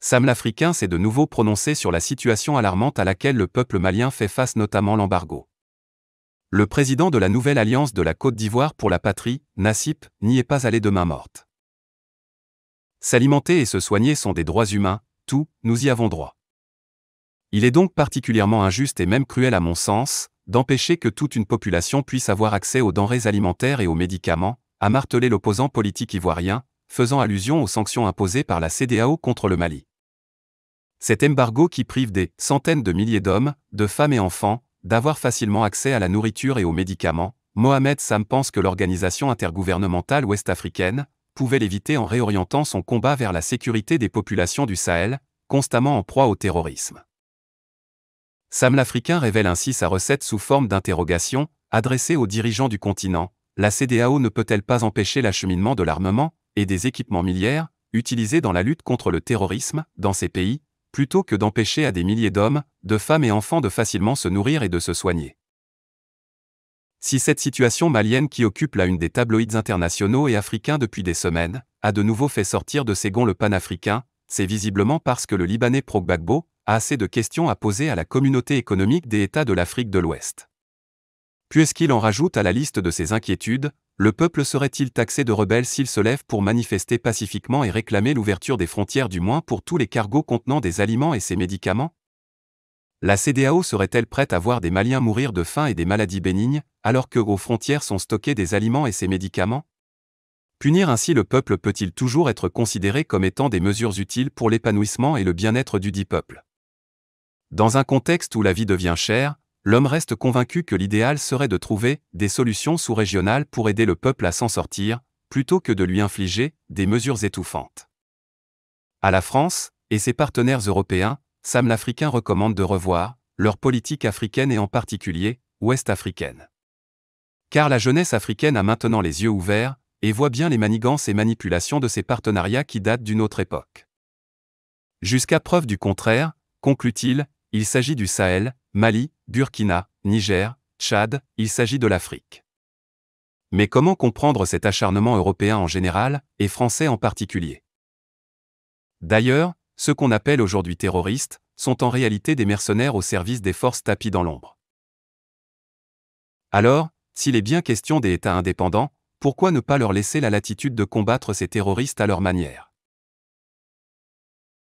Sam l'Africain s'est de nouveau prononcé sur la situation alarmante à laquelle le peuple malien fait face notamment l'embargo. Le président de la nouvelle alliance de la Côte d'Ivoire pour la patrie, Nassip, n'y est pas allé de main morte. S'alimenter et se soigner sont des droits humains, tout, nous y avons droit. Il est donc particulièrement injuste et même cruel à mon sens, d'empêcher que toute une population puisse avoir accès aux denrées alimentaires et aux médicaments, a martelé l'opposant politique ivoirien, faisant allusion aux sanctions imposées par la CDAO contre le Mali. Cet embargo qui prive des centaines de milliers d'hommes, de femmes et enfants, d'avoir facilement accès à la nourriture et aux médicaments, Mohamed Sam pense que l'organisation intergouvernementale ouest-africaine pouvait l'éviter en réorientant son combat vers la sécurité des populations du Sahel, constamment en proie au terrorisme. Sam l'Africain révèle ainsi sa recette sous forme d'interrogation, adressée aux dirigeants du continent. La CDAO ne peut-elle pas empêcher l'acheminement de l'armement et des équipements militaires utilisés dans la lutte contre le terrorisme, dans ces pays, plutôt que d'empêcher à des milliers d'hommes, de femmes et enfants de facilement se nourrir et de se soigner. Si cette situation malienne qui occupe la une des tabloïds internationaux et africains depuis des semaines, a de nouveau fait sortir de ses gonds le panafricain, c'est visiblement parce que le Libanais Progbagbo a assez de questions à poser à la communauté économique des États de l'Afrique de l'Ouest. Puisqu'il en rajoute à la liste de ses inquiétudes, le peuple serait-il taxé de rebelles s'il se lève pour manifester pacifiquement et réclamer l'ouverture des frontières du moins pour tous les cargos contenant des aliments et ses médicaments La CDAO serait-elle prête à voir des Maliens mourir de faim et des maladies bénignes, alors que aux frontières sont stockés des aliments et ses médicaments Punir ainsi le peuple peut-il toujours être considéré comme étant des mesures utiles pour l'épanouissement et le bien-être du dit peuple Dans un contexte où la vie devient chère, l'homme reste convaincu que l'idéal serait de trouver des solutions sous-régionales pour aider le peuple à s'en sortir, plutôt que de lui infliger des mesures étouffantes. À la France et ses partenaires européens, Sam l'Africain recommande de revoir leur politique africaine et en particulier ouest-africaine. Car la jeunesse africaine a maintenant les yeux ouverts et voit bien les manigances et manipulations de ces partenariats qui datent d'une autre époque. Jusqu'à preuve du contraire, conclut-il, il s'agit du Sahel, Mali, Burkina, Niger, Tchad, il s'agit de l'Afrique. Mais comment comprendre cet acharnement européen en général, et français en particulier D'ailleurs, ceux qu'on appelle aujourd'hui terroristes, sont en réalité des mercenaires au service des forces tapies dans l'ombre. Alors, s'il est bien question des États indépendants, pourquoi ne pas leur laisser la latitude de combattre ces terroristes à leur manière